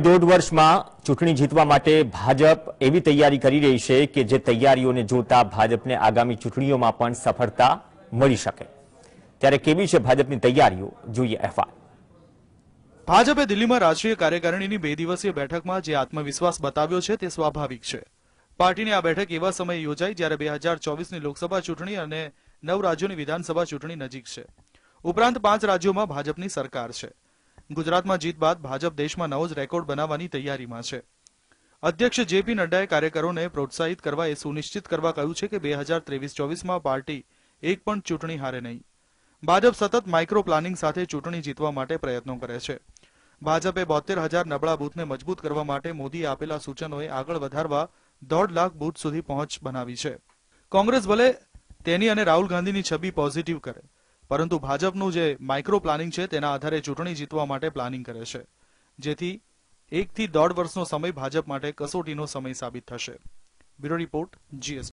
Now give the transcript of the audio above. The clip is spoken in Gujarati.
દોઢ વર્ષમાં ચૂંટણી જીતવા માટે ભાજપ એવી તૈયારી કરી રહી છે કે જે તૈયારીઓને જોતા ભાજપને આગામી ચૂંટણીઓમાં પણ સફળતા મળી શકે ત્યારે કેવી છે ભાજપની તૈયારીઓ જોઈએ અહેવાલ ભાજપે દિલ્હીમાં રાષ્ટ્રીય કાર્યકારિણીની બે દિવસીય બેઠકમાં જે આત્મવિશ્વાસ બતાવ્યો છે તે સ્વાભાવિક છે પાર્ટીની આ બેઠક એવા સમયે યોજાઈ જ્યારે બે હજાર ચોવીસની લોકસભા ચૂંટણી અને નવ રાજ્યોની વિધાનસભા ચૂંટણી નજીક છે ઉપરાંત પાંચ રાજ્યોમાં ભાજપની સરકાર છે ગુજરાતમાં જીત બાદ ભાજપ દેશમાં નવો જ રેકોર્ડ બનાવવાની તૈયારીમાં છે અધ્યક્ષ જેપી નડ્ડાએ કાર્યકરોને પ્રોત્સાહિત કરવા એ સુનિશ્ચિત કરવા કહ્યું છે કે બે હજાર ત્રેવીસ ચોવીસમાં પાર્ટી એક પણ ચૂંટણી હારે નહીં ભાજપ સતત માઇક્રો પ્લાનિંગ સાથે ચૂંટણી જીતવા માટે પ્રયત્નો કરે છે ભાજપે બોતેર હજાર નબળા બૂથને મજબૂત કરવા માટે મોદીએ આપેલા સૂચનોએ આગળ વધારવા દોઢ લાખ બૂથ સુધી પહોંચ બનાવી છે કોંગ્રેસ ભલે તેની અને રાહુલ ગાંધીની છબી પોઝિટિવ કરે પરંતુ ભાજપનું જે માઇક્રો પ્લાનિંગ છે તેના આધારે ચૂંટણી જીતવા માટે પ્લાનિંગ કરે છે જેથી એકથી દોઢ વર્ષનો સમય ભાજપ માટે કસોટીનો સમય સાબિત થશે બ્યુરો રિપોર્ટ જીએસ